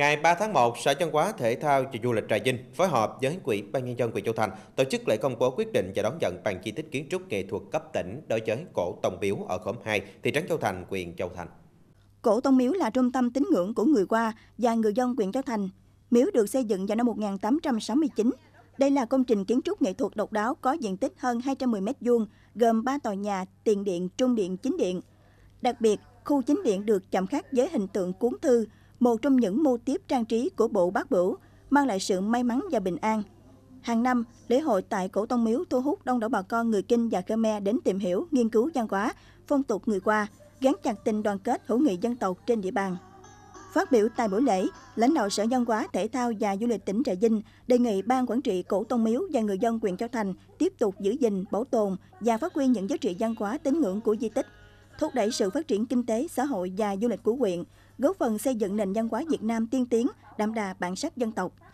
Ngày 3 tháng 1, Sở Văn hóa Thể thao và Du lịch Trà Vinh phối hợp với Quỹ ban nhân dân huyện Châu Thành tổ chức lễ công bố quyết định và đón nhận bằng di tích kiến trúc nghệ thuật cấp tỉnh đối với cổ Tông Biếu ở khóm 2, thị trấn Châu Thành, huyện Châu Thành. Cổ Tông Miếu là trung tâm tín ngưỡng của người Hoa và người dân huyện Châu Thành. Miếu được xây dựng vào năm 1869. Đây là công trình kiến trúc nghệ thuật độc đáo có diện tích hơn 210 m2, gồm 3 tòa nhà, tiền điện, trung điện, chính điện. Đặc biệt, khu chính điện được chạm khắc với hình tượng cuốn thư, một trong những mô tiếp trang trí của bộ bát bửu, mang lại sự may mắn và bình an. Hàng năm, lễ hội tại Cổ Tông Miếu thu hút đông đảo bà con người Kinh và Khmer đến tìm hiểu, nghiên cứu văn hóa, phong tục người qua, gắn chặt tình đoàn kết hữu nghị dân tộc trên địa bàn. Phát biểu tại buổi lễ, lãnh đạo Sở Văn hóa, Thể thao và Du lịch tỉnh Trà Vinh đề nghị Ban Quản trị Cổ Tông Miếu và người dân quyền Châu Thành tiếp tục giữ gìn, bảo tồn và phát huy những giá trị văn hóa tín ngưỡng của di tích, thúc đẩy sự phát triển kinh tế, xã hội và du lịch của huyện, góp phần xây dựng nền văn hóa Việt Nam tiên tiến, đậm đà bản sắc dân tộc,